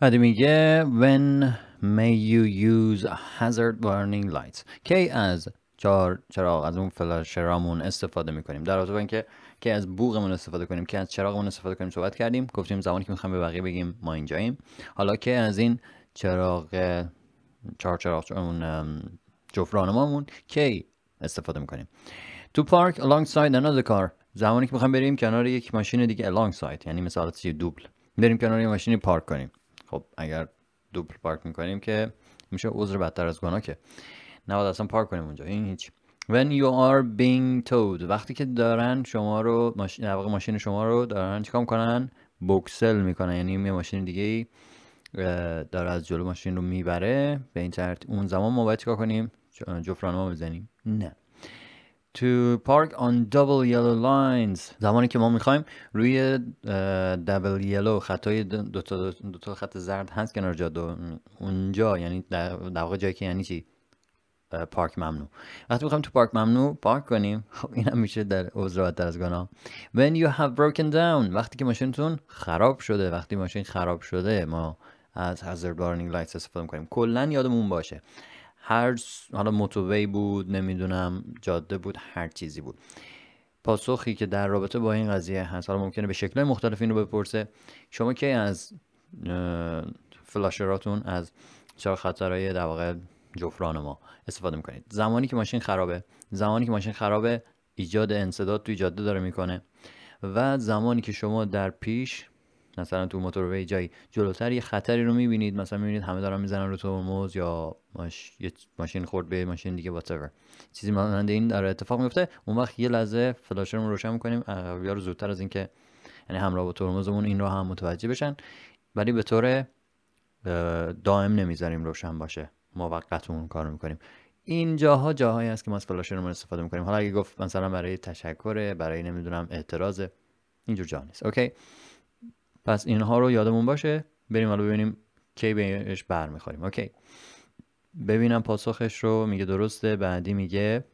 بعد میگه when may you use hazard warning lights کی از چهار چراغ از اون فلاشرامون استفاده میکنیم در حالت با اینکه که از بوغمون استفاده کنیم که از چراغمون استفاده کنیم صحبت کردیم گفتیم زمانی که میخوایم به بقیه بگیم ما اینجاییم حالا که از این چراغ چهار چراغ اون جفران مامون کی استفاده میکنیم تو پارک alongside another car زمانی که میخوایم بریم کنار یک ماشین دیگه alongside یعنی مثلا دوبل بریم کنار یه ماشینی پارک کنیم خب اگر دوبل پارک میکنیم که میشه عذر بدتر از گناه که نباید اصلا پارک کنیم اونجا این هیچ When you are being towed وقتی که دارن شما رو واقع ماشین شما رو دارن چیکار میکنن بوکسل میکنن یعنی یه ماشین دیگه ای داره از جلو ماشین رو میبره به این ترتیب اون زمان ما باید چیکار کنیم جفران ما بزنیم نه to park on double yellow lines زمانی که ما میخوایم روی دبل یلو خطای دو تا, خط زرد هست کنار جاده اونجا یعنی در واقع جایی که یعنی چی پارک ممنوع وقتی میخوایم تو پارک ممنوع پارک کنیم خب این هم میشه در عذرات از گناه when you have broken down وقتی که ماشینتون خراب شده وقتی ماشین خراب شده ما از hazard warning lights استفاده میکنیم کلا یادمون باشه هر حالا موتووی بود نمیدونم جاده بود هر چیزی بود پاسخی که در رابطه با این قضیه هست حالا ممکنه به شکلهای مختلف این رو بپرسه شما که از فلاشراتون از چرا خطرهای در واقع جفران ما استفاده میکنید زمانی که ماشین خرابه زمانی که ماشین خرابه ایجاد انصداد توی جاده داره میکنه و زمانی که شما در پیش مثلا تو موتور جایی جلوتر یه خطری رو میبینید مثلا میبینید همه دارن میزنن رو ترمز یا ماش... ماشین خورد به ماشین دیگه whatever چیزی مانند این داره اتفاق میفته اون وقت یه لحظه فلاشر رو روشن میکنیم یا رو زودتر از اینکه یعنی همراه با ترمزمون این رو هم متوجه بشن ولی به طور دائم نمیذاریم روشن باشه موقت اون کار میکنیم این جاها جاهایی است که ما از فلاشرمون استفاده میکنیم حالا اگه گفت مثلا برای تشکر برای نمیدونم اعتراض اینجور جا نیست اوکی پس اینها رو یادمون باشه بریم حالا ببینیم کی بهش برمیخوریم اوکی ببینم پاسخش رو میگه درسته بعدی میگه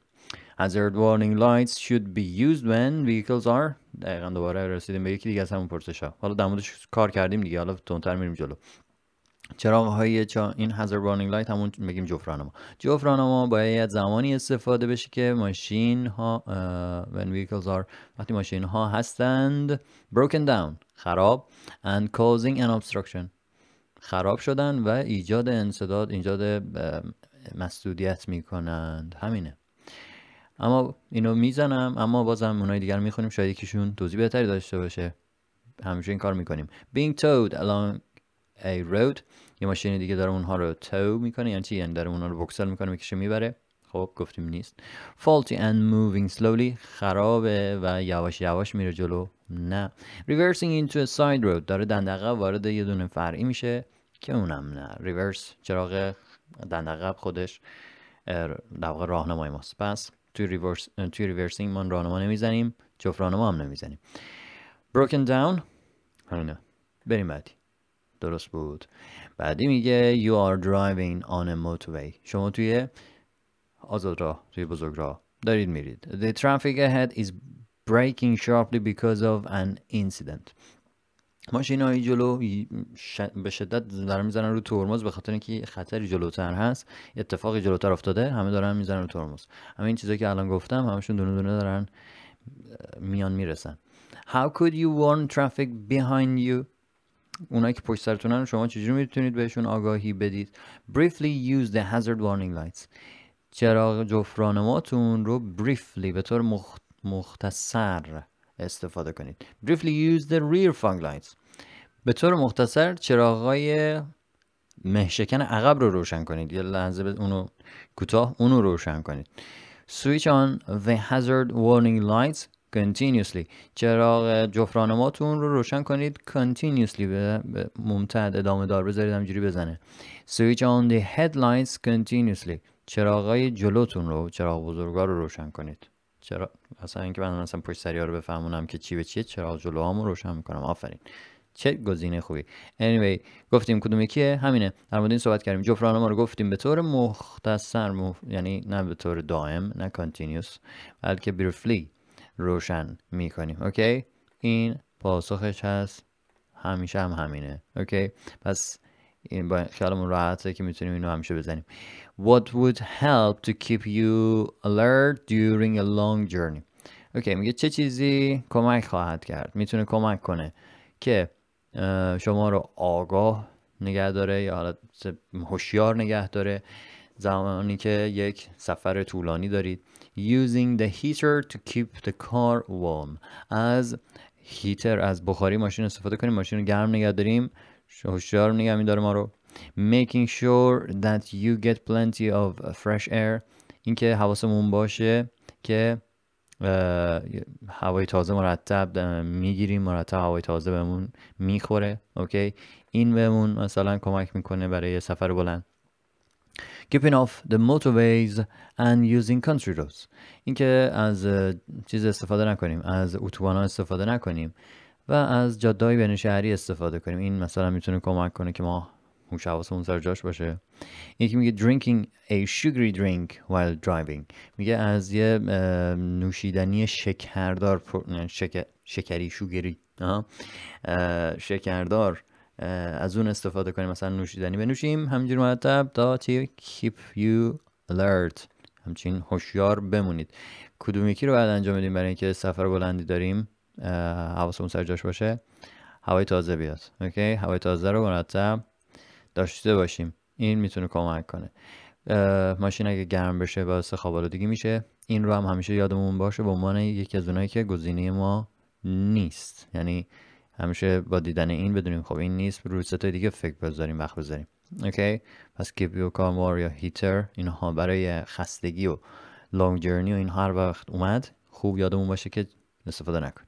Hazard warning lights should be used when vehicles are دقیقا دوباره رسیدیم به یکی دیگه از همون پرسش ها حالا در کار کردیم دیگه حالا تونتر میریم جلو چراغ های چا... این هزار بارنگ لایت همون میگیم جفرانما ما باید زمانی استفاده بشه که ماشین ها when vehicles وقتی ماشین ها هستند broken down خراب and causing an obstruction خراب شدن و ایجاد انصداد ایجاد مسدودیت میکنند همینه اما اینو میزنم اما بازم اونای دیگر میخونیم شاید یکیشون توضیح بهتری داشته باشه همیشه این کار میکنیم being towed along a road یه ماشین دیگه داره اونها رو تو میکنه یعنی چی یعنی داره اونها رو بکسل میکنه میکشه میبره خب گفتیم نیست faulty and moving slowly خرابه و یواش یواش میره جلو نه reversing into a side road داره دندقه وارد یه دونه فرعی میشه که اونم نه ریورس چراغ دندقه خودش در واقع راهنمای ماست پس توی, ریورس، توی ریورسینگ ما راهنما نمیزنیم جفت راهنما هم نمیزنیم broken down بریم بعدی درست بود بعدی میگه you are driving on a motorway شما توی آزاد راه توی بزرگ راه دارید میرید the traffic ahead is breaking sharply because of an incident ماشین های جلو به شدت دارن میزنن رو ترمز به خاطر اینکه خطری جلوتر هست اتفاقی جلوتر افتاده همه دارن میزنن رو ترمز این چیزایی که الان گفتم همشون دونه دونه دارن میان میرسن How could you warn traffic behind you اونایی که پشت سرتونن شما چجوری میتونید بهشون آگاهی بدید briefly use the hazard warning lights چراغ جفرانماتون رو briefly به طور مختصر استفاده کنید briefly use the rear fog lights به طور مختصر چراغای مهشکن عقب رو روشن کنید یه لحظه اونو کوتاه اونو روشن کنید switch on the hazard warning lights continuously چراغ جفرانماتون رو روشن کنید continuously به ممتد ادامه دار بذارید همجوری بزنه switch on the headlines continuously چراغای جلوتون رو چراغ بزرگا رو روشن کنید چرا اصلا اینکه من اصلا پشت سریا رو بفهمونم که چی به چیه چراغ جلوهامو روشن میکنم آفرین چه گزینه خوبی anyway گفتیم کدوم یکیه همینه در مورد این صحبت کردیم ما رو گفتیم به طور مختصر مف... یعنی نه به طور دائم نه continuous بلکه بریفلی روشن میکنیم اوکی این پاسخش هست همیشه هم همینه اوکی پس این با خیالمون راحته که میتونیم اینو همیشه بزنیم What would help to keep you alert during a long journey اوکی میگه چه چیزی کمک خواهد کرد میتونه کمک کنه که شما رو آگاه نگه داره یا حالا هوشیار نگه داره زمانی که یک سفر طولانی دارید using the heater to keep the car warm از هیتر از بخاری ماشین استفاده کنیم ماشین رو گرم نگه داریم هوشیار نگه میداره ما رو making sure that you get plenty of fresh air اینکه حواسمون باشه که هوای تازه مرتب میگیریم مرتب هوای تازه بهمون میخوره اوکی این بهمون مثلا کمک میکنه برای سفر بلند keeping off the motorways and using country roads اینکه از چیز استفاده نکنیم از اتوبان ها استفاده نکنیم و از جاده های بین شهری استفاده کنیم این مثلا میتونه کمک کنه که ما هوش اون سر جاش باشه یکی میگه drinking a sugary drink while driving میگه از یه نوشیدنی شکردار شکر، شکری شوگری شکردار از اون استفاده کنیم مثلا نوشیدنی بنوشیم همینجور مرتب تا چی keep یو alert همچین هوشیار بمونید کدوم یکی رو باید انجام بدیم برای اینکه سفر بلندی داریم حواسمون سر جاش باشه هوای تازه بیاد اوکی هوای تازه رو مرتب داشته باشیم این میتونه کمک کنه ماشین اگه گرم بشه باعث خواب آلودگی میشه این رو هم همیشه یادمون باشه به عنوان یکی از اونایی که گزینه ما نیست یعنی همیشه با دیدن این بدونیم خب این نیست روی ستای دیگه فکر بذاریم وقت بذاریم اوکی پس کیپیوکامور یا هیتر اینها برای خستگی و لانگ جرنی و این هر وقت اومد خوب یادمون باشه که استفاده نکن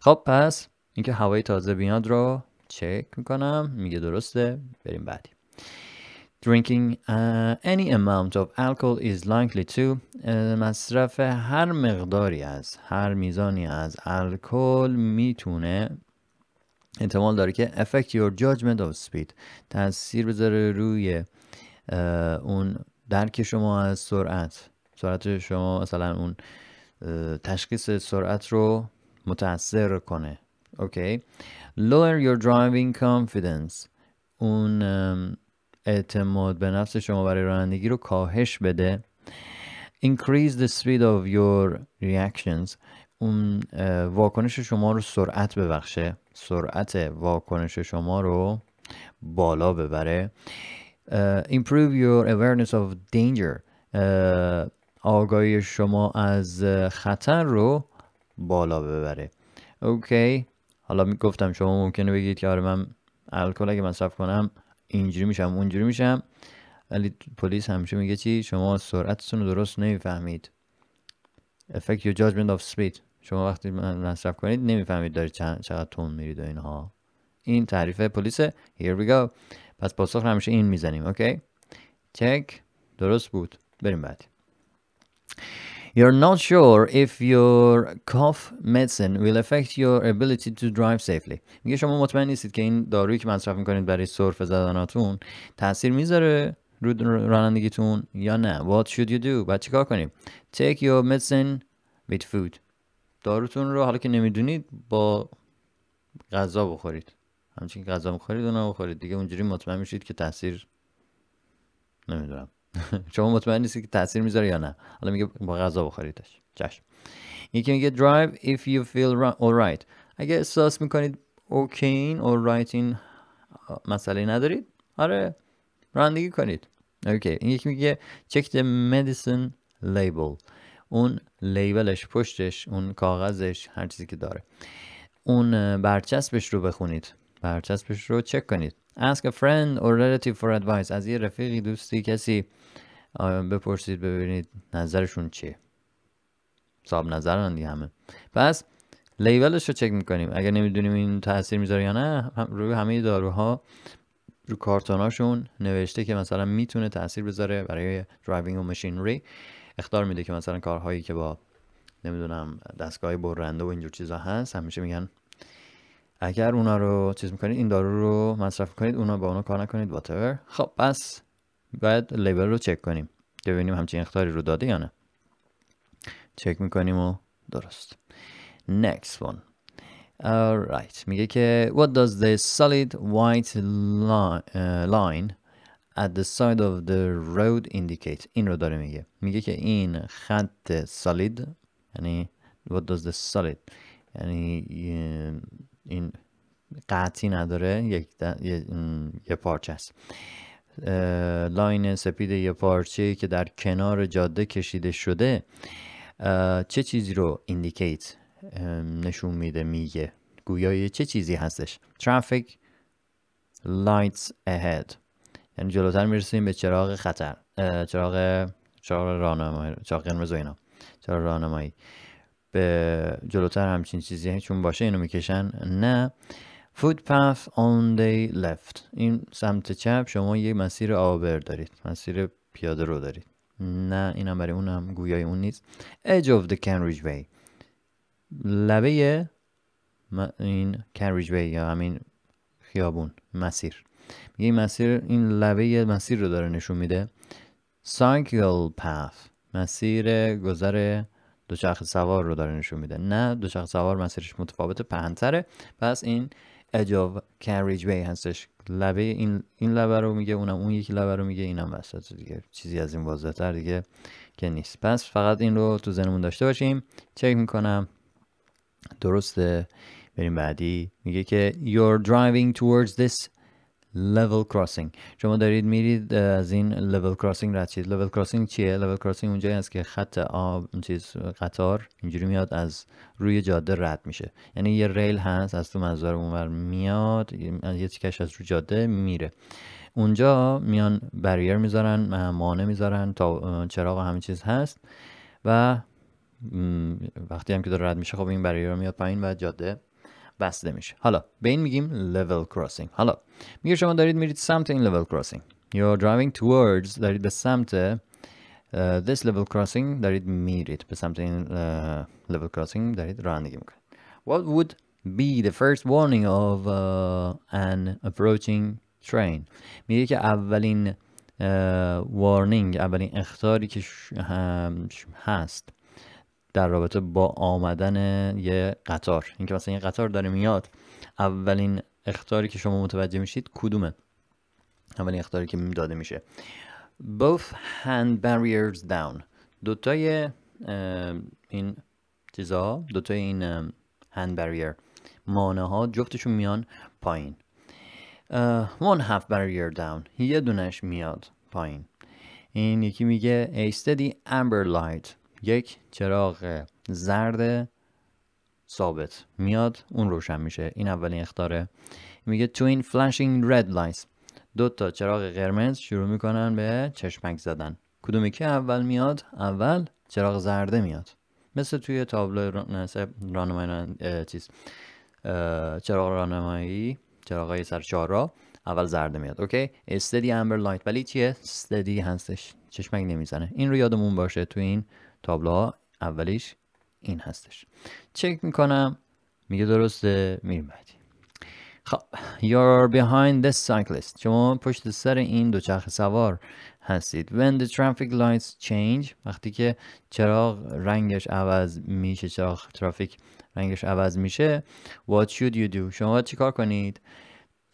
خب پس اینکه هوای تازه بیاد رو چک میکنم میگه درسته بریم بعدی Drinking uh, any amount of alcohol is likely to uh, مصرف هر مقداری از هر میزانی از الکل میتونه احتمال داره که affect your judgment of speed تاثیر بذاره روی اون درک شما از سرعت سرعت شما مثلا اون تشخیص سرعت رو متاثر کنه اوکی lower your driving confidence اون اعتماد به نفس شما برای رانندگی رو کاهش بده increase the speed of your reactions اون واکنش شما رو سرعت ببخشه سرعت واکنش شما رو بالا ببره improve your awareness of danger آگاهی شما از خطر رو بالا ببره اوکی حالا می گفتم شما ممکنه بگید که آره من الکل اگه مصرف کنم اینجوری میشم اونجوری میشم ولی پلیس همیشه میگه چی شما سرعتتون رو درست نمیفهمید affect your judgment of speed شما وقتی مصرف کنید نمیفهمید داری چقدر تون میرید و اینها این تعریف پلیس here we go پس پاسخ همیشه این میزنیم اوکی چک درست بود بریم بعد You're not sure if your cough medicine will affect your ability to drive safely. میگه شما مطمئن نیستید که این دارویی که مصرف میکنید برای سرفه زدناتون تاثیر میذاره رو رانندگیتون یا نه. What should you do؟ باید چیکار کنیم؟ Take your medicine with food. داروتون رو حالا که نمیدونید با غذا بخورید همچنین غذا میخورید اونم بخورید دیگه اونجوری مطمئن میشید که تاثیر نمیدونم شما مطمئن نیستید که تاثیر میذاره یا نه حالا میگه با غذا بخوریدش چشم یکی میگه drive if you feel alright اگه احساس میکنید اوکین alright این مسئله ندارید آره رانندگی کنید اوکی این یکی میگه check the medicine label اون لیبلش پشتش اون کاغذش هر چیزی که داره اون برچسبش رو بخونید برچسبش رو چک کنید ask a friend or relative for advice از یه رفیقی دوستی کسی بپرسید ببینید نظرشون چیه صاحب نظران دیگه همه پس لیبلش رو چک میکنیم اگر نمیدونیم این تاثیر میذاره یا نه روی همه داروها رو کارتوناشون نوشته که مثلا میتونه تاثیر بذاره برای درایوینگ و ماشینری اختار میده که مثلا کارهایی که با نمیدونم دستگاه برنده و اینجور چیزا هست همیشه میگن اگر اونا رو چیز میکنید این دارو رو مصرف کنید اونا با اونا کار نکنید واتر خب پس باید لیبل رو چک کنیم ببینیم همچین اختاری رو داده یا نه چک میکنیم و درست next one alright میگه که what does the solid white uh, line at the side of the road indicates این رو داره میگه میگه که این خط سالید، یعنی what does the solid یعنی این قطعی نداره یک, یه،, پارچه است لاین سپید یه پارچه که در کنار جاده کشیده شده چه چیزی رو ایندیکیت نشون میده میگه گویای چه چیزی هستش ترافیک lights ahead یعنی جلوتر میرسیم به چراغ خطر چراغ چراغ راهنمایی چراغ قرمز و اینا چراغ راهنمایی به جلوتر همچین چیزی یعنی چون باشه اینو میکشن نه footpath on دی left این سمت چپ شما یه مسیر آبر دارید مسیر پیاده رو دارید نه این هم برای اون هم گویای اون نیست ایج of the کنریج وی لبه این کنریج وی یا همین خیابون مسیر میگه این مسیر این لبه مسیر رو داره نشون میده سایکل پاف مسیر گذر دوچرخه سوار رو داره نشون میده نه دوچرخه سوار مسیرش متفاوت پهنتره پس این آف کریج وی هستش لبه این این لبه رو میگه اونم اون یکی لبه رو میگه اینم وسط دیگه چیزی از این واضحتر دیگه که نیست پس فقط این رو تو ذهنمون داشته باشیم چک میکنم درسته بریم بعدی میگه که you're driving towards this level crossing شما دارید میرید از این level crossing رد شید level crossing چیه level crossing اونجایی است که خط آب چیز قطار اینجوری میاد از روی جاده رد میشه یعنی یه ریل هست از تو مزار اونور میاد یه تیکش از روی جاده میره اونجا میان بریر میذارن مانه میذارن تا چراغ همه چیز هست و وقتی هم که داره رد میشه خب این بریر میاد پایین و جاده بسته میشه حالا به این level crossing Hello. Mir, شما دارید میرید سمت level crossing you are driving towards دارید به سمت this level crossing دارید میرید به سمت این uh, level crossing دارید رانندگی what would be the first warning of uh, an approaching train Mir, که اولین uh, warning اولین اختاری که هست uh, در رابطه با آمدن یه قطار اینکه مثلا یه قطار داره میاد اولین اختاری که شما متوجه میشید کدومه اولین اختاری که داده میشه both hand barriers down دوتای این چیزها دوتای این hand barrier مانه ها جفتشون میان پایین one half barrier down یه دونش میاد پایین این یکی میگه a steady amber light یک چراغ زرد ثابت میاد اون روشن میشه این اولین اختاره میگه تو این فلاشینگ رد لایتس دو تا چراغ قرمز شروع میکنن به چشمک زدن کدومی که اول میاد اول چراغ زرده میاد مثل توی تابلو رانمایی چیز چراغ رانمایی های سر چهار اول زرده میاد اوکی استدی امبر لایت ولی چیه استدی هستش چشمک نمیزنه این رو یادمون باشه تو این تابلوها اولیش این هستش چک میکنم میگه درسته میریم بعدی خب you're behind this cyclist شما پشت سر این دوچرخه سوار هستید when the traffic lights change وقتی که چراغ رنگش عوض میشه چراغ ترافیک رنگش عوض میشه what should you do شما باید چیکار کنید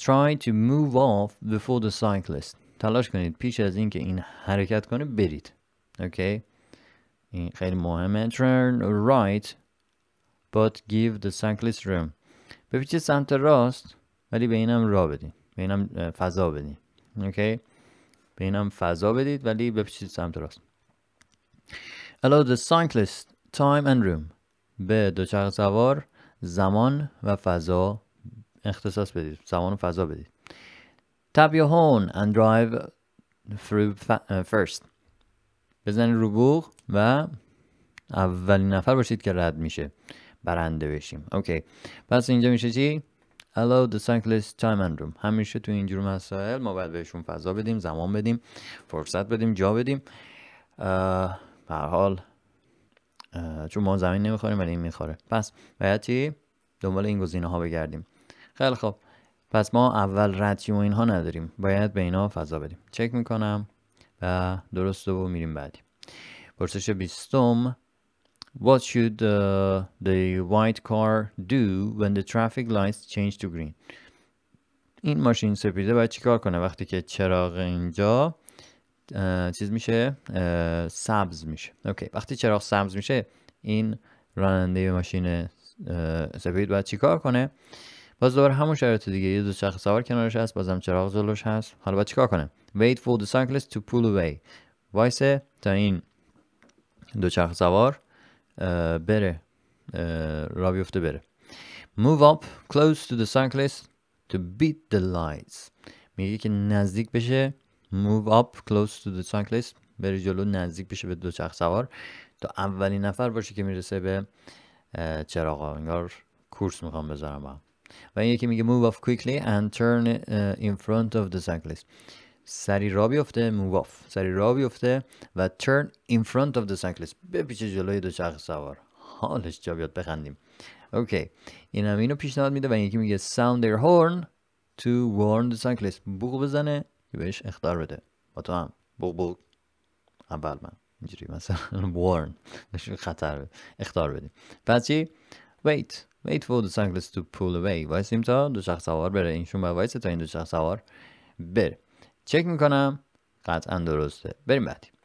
try to move off before the cyclist تلاش کنید پیش از اینکه این حرکت کنه برید اوکی این خیلی مهمه turn right but give the cyclist room بپیچید سمت راست ولی به اینم را بدین به اینم فضا بدین اوکی به اینم فضا بدید ولی بپیچید سمت راست allow the cyclist time and room به دوچرخه سوار زمان و فضا اختصاص بدید زمان و فضا بدید tap your horn and drive through first بزنید رو بوغ و اولین نفر باشید که رد میشه برنده بشیم اوکی پس اینجا میشه چی Allow the cyclist time and room همیشه تو اینجور مسائل ما باید بهشون فضا بدیم زمان بدیم فرصت بدیم جا بدیم به حال چون ما زمین نمیخوریم ولی این میخوره پس باید چی دنبال این گزینه ها بگردیم خیلی خوب پس ما اول ردشیم و اینها نداریم باید به اینها فضا بدیم چک میکنم و درسته و میریم بعدی پرسش بیستم What should uh, the white car do when the traffic lights change to green? این ماشین سپیده باید چیکار کنه وقتی که چراغ اینجا چیز میشه سبز میشه اوکی وقتی چراغ سبز میشه این راننده ماشین سپید باید چیکار کنه باز دوباره همون شرایط دیگه یه دو شخص سوار کنارش هست بازم چراغ جلوش هست حالا باید چیکار کنه wait for the cyclist to pull away وایسه تا این دوچرخ سوار بره را بیفته بره move up close to the cyclist to beat the lights میگه که نزدیک بشه move up close to the cyclist بره جلو نزدیک بشه به دوچرخ سوار تا اولین نفر باشه که میرسه به چراغا انگار کورس میخوام بذارم و این یکی میگه move up quickly and turn in front of the cyclist سری را بیفته مواف سری را بیفته و turn in front of the cyclist بپیچه جلوی دو شخص سوار حالش جا بیاد بخندیم اوکی این هم اینو پیشنهاد میده و یکی میگه sound their horn to warn the cyclist بوق بزنه بهش اخطار بده با تو هم بوق بوق اول من اینجوری مثلا warn خطر اخطار بده پس چی wait wait for the cyclist to pull away وایسیم تا دو شخص سوار بره اینشون باید وایسه تا این دو شخص سوار بره چک میکنم قطعا درسته بریم بعدی